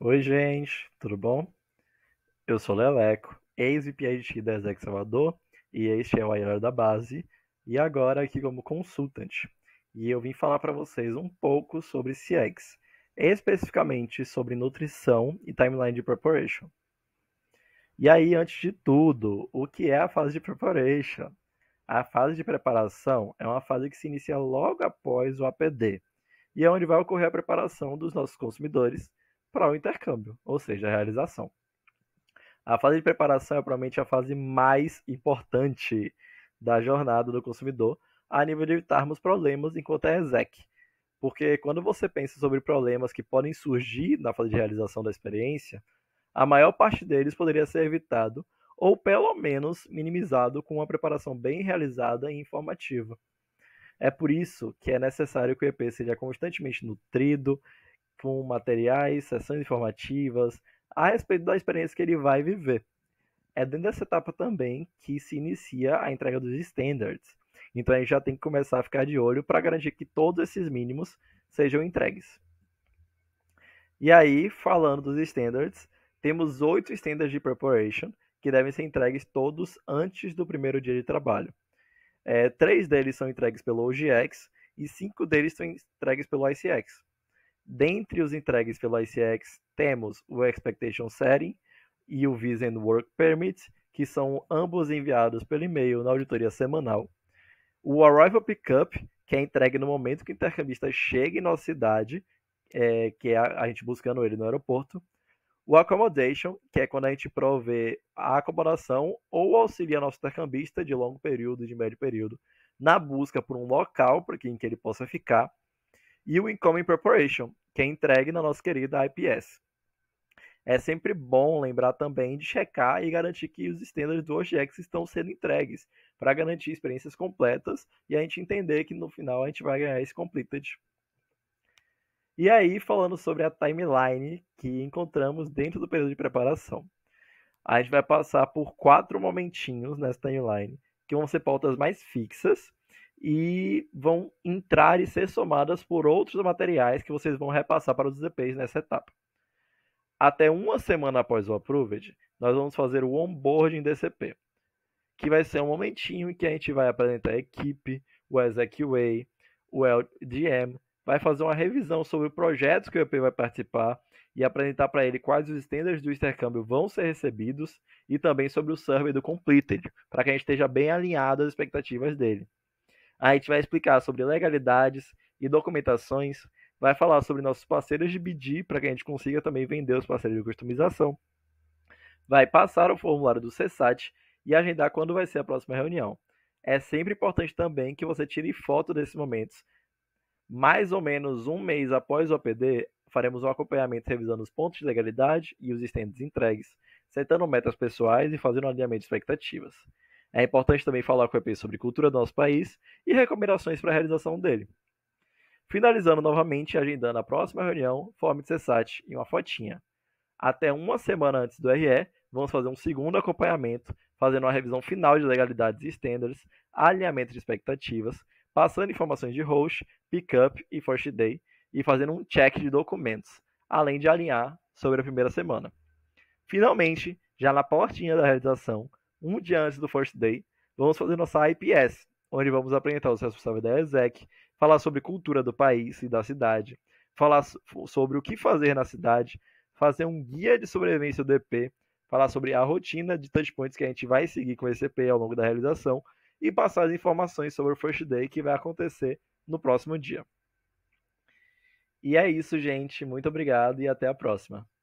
Oi, gente, tudo bom? Eu sou Leleco, ex-PhD da Exec Salvador e este é o IR da Base, e agora aqui como consultant. E eu vim falar para vocês um pouco sobre CX, especificamente sobre nutrição e timeline de preparation. E aí, antes de tudo, o que é a fase de preparation? A fase de preparação é uma fase que se inicia logo após o APD, e é onde vai ocorrer a preparação dos nossos consumidores para o intercâmbio, ou seja, a realização. A fase de preparação é provavelmente a fase mais importante da jornada do consumidor, a nível de evitarmos problemas enquanto é exec. Porque quando você pensa sobre problemas que podem surgir na fase de realização da experiência, a maior parte deles poderia ser evitado ou pelo menos minimizado com uma preparação bem realizada e informativa. É por isso que é necessário que o EP seja constantemente nutrido, com materiais, sessões informativas a respeito da experiência que ele vai viver. É dentro dessa etapa também que se inicia a entrega dos standards. Então a gente já tem que começar a ficar de olho para garantir que todos esses mínimos sejam entregues. E aí, falando dos standards, temos oito standards de preparation que devem ser entregues todos antes do primeiro dia de trabalho. É, três deles são entregues pelo OGX e cinco deles são entregues pelo ICX. Dentre os entregues pelo ICX, temos o Expectation Setting e o Visa and Work Permit, que são ambos enviados pelo e-mail na auditoria semanal. O Arrival Pickup, que é entregue no momento que o intercambista chega em nossa cidade, é, que é a, a gente buscando ele no aeroporto. O accommodation, que é quando a gente provê a acomodação ou auxilia nosso intercambista de longo período e de médio período na busca por um local para quem que ele possa ficar e o Incoming Preparation, que é entregue na nossa querida IPS. É sempre bom lembrar também de checar e garantir que os standards do OGX estão sendo entregues, para garantir experiências completas e a gente entender que no final a gente vai ganhar esse completed. E aí, falando sobre a timeline que encontramos dentro do período de preparação. A gente vai passar por quatro momentinhos nessa timeline, que vão ser pautas mais fixas, e vão entrar e ser somadas por outros materiais que vocês vão repassar para os EPs nessa etapa. Até uma semana após o Approved, nós vamos fazer o onboarding DCP, que vai ser um momentinho em que a gente vai apresentar a equipe, o Way, o LDM, vai fazer uma revisão sobre o projeto que o EP vai participar e apresentar para ele quais os standards do intercâmbio vão ser recebidos e também sobre o survey do Completed, para que a gente esteja bem alinhado às expectativas dele. A gente vai explicar sobre legalidades e documentações, vai falar sobre nossos parceiros de BD para que a gente consiga também vender os parceiros de customização. Vai passar o formulário do CSAT e agendar quando vai ser a próxima reunião. É sempre importante também que você tire foto desses momentos. Mais ou menos um mês após o OPD, faremos um acompanhamento revisando os pontos de legalidade e os estendes entregues, setando metas pessoais e fazendo um alinhamento de expectativas. É importante também falar com o EP sobre cultura do nosso país e recomendações para a realização dele. Finalizando novamente, agendando a próxima reunião, forme de CESAT e uma fotinha. Até uma semana antes do RE, vamos fazer um segundo acompanhamento, fazendo uma revisão final de legalidades e standards, alinhamento de expectativas, passando informações de host, pickup e first day e fazendo um check de documentos, além de alinhar sobre a primeira semana. Finalmente, já na portinha da realização, um dia antes do First Day, vamos fazer nossa IPS, onde vamos apresentar os responsáveis da ESEC, falar sobre cultura do país e da cidade, falar sobre o que fazer na cidade, fazer um guia de sobrevivência do EP, falar sobre a rotina de touchpoints que a gente vai seguir com esse EP ao longo da realização e passar as informações sobre o First Day que vai acontecer no próximo dia. E é isso, gente. Muito obrigado e até a próxima.